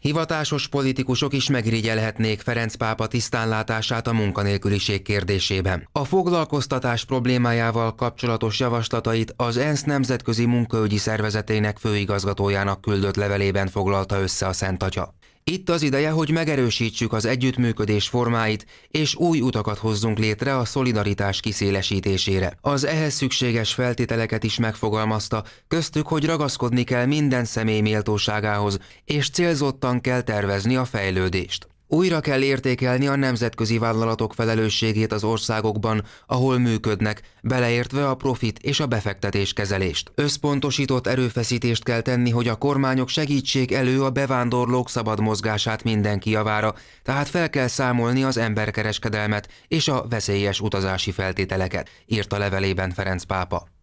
Hivatásos politikusok is megrigyelhetnék Ferenc pápa tisztánlátását a munkanélküliség kérdésében. A foglalkoztatás problémájával kapcsolatos javaslatait az ENSZ Nemzetközi Munkaügyi Szervezetének főigazgatójának küldött levelében foglalta össze a Szent Atya. Itt az ideje, hogy megerősítsük az együttműködés formáit, és új utakat hozzunk létre a szolidaritás kiszélesítésére. Az ehhez szükséges feltételeket is megfogalmazta, köztük, hogy ragaszkodni kell minden személy méltóságához, és célzottan kell tervezni a fejlődést. Újra kell értékelni a nemzetközi vállalatok felelősségét az országokban, ahol működnek, beleértve a profit és a befektetés kezelést. Összpontosított erőfeszítést kell tenni, hogy a kormányok segítsék elő a bevándorlók szabad mozgását mindenki javára, tehát fel kell számolni az emberkereskedelmet és a veszélyes utazási feltételeket, írta levelében Ferenc pápa.